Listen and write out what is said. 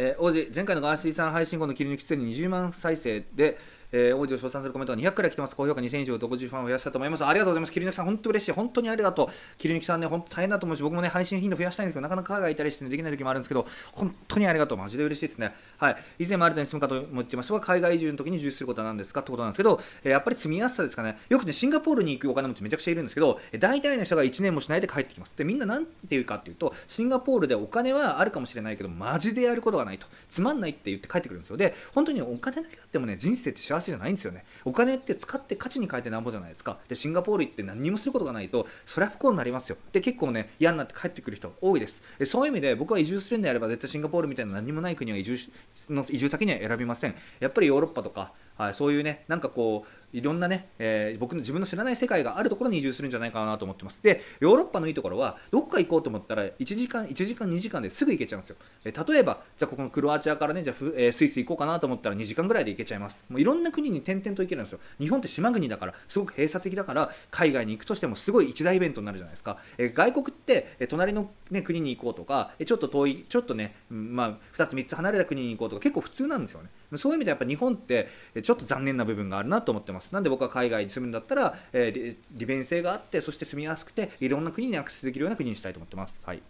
えー、王子、前回のガーシーさん配信後の切り抜きすでに20万再生で、えー、王子を称賛するコメントが200くらい来てます。高評価2000以上、独自ファンを増やしたと思います。ありがとうございます。切り抜きさん、本当嬉しい。本当にありがとう。切り抜きさんね、本当大変だと思うし、僕もね、配信頻度増やしたいんですけど、なかなか母がいたりして、ね、できない時もあるんですけど、本当にありがとう。マジで嬉しいですね。はい。以前、もルタに住むかと思ってましたが、海外移住の時に重視することは何ですかってことなんですけど、えー、やっぱり積みやすさですかね。よくね、シンガポールに行くお金持ちめちゃくちゃいるんですけど、大体の人が1年もしないで帰ってきます。で、みんななんて言うかっていうと、シンガポールでお金はあるかもしれないけど、マジでやることがないと。つまんないって言って帰ってくるんですよ。で、本当にお金だけあってもね、人生って幸せ幸せじゃないんですよねお金って使って価値に変えてなんぼじゃないですかでシンガポール行って何もすることがないとそりゃ不幸になりますよで結構ね嫌になって帰ってくる人多いですでそういう意味で僕は移住するんであれば絶対シンガポールみたいな何もない国は移住の移住先には選びませんやっぱりヨーロッパとかはい、そういうね、なんかこう、いろんなね、えー、僕の自分の知らない世界があるところに移住するんじゃないかなと思ってます。で、ヨーロッパのいいところは、どっか行こうと思ったら、1時間、1時間、2時間ですぐ行けちゃうんですよ。えー、例えば、じゃあここのクロアチアからね、じゃあ、えー、スイス行こうかなと思ったら2時間ぐらいで行けちゃいます。もういろんな国に点々と行けるんですよ。日本って島国だから、すごく閉鎖的だから、海外に行くとしてもすごい一大イベントになるじゃないですか。え外国って、え隣の、ね、国に行こうとか、えちょっと遠い、ちょっとね、まあ、2つ3つ離れた国に行こうとか、結構普通なんですよね。そういう意味でやっぱ日本って、ちょっと残念な部分があるなと思ってます。なんで僕は海外に住むんだったら、え利便性があって、そして住みやすくて、いろんな国にアクセスできるような国にしたいと思ってます。はい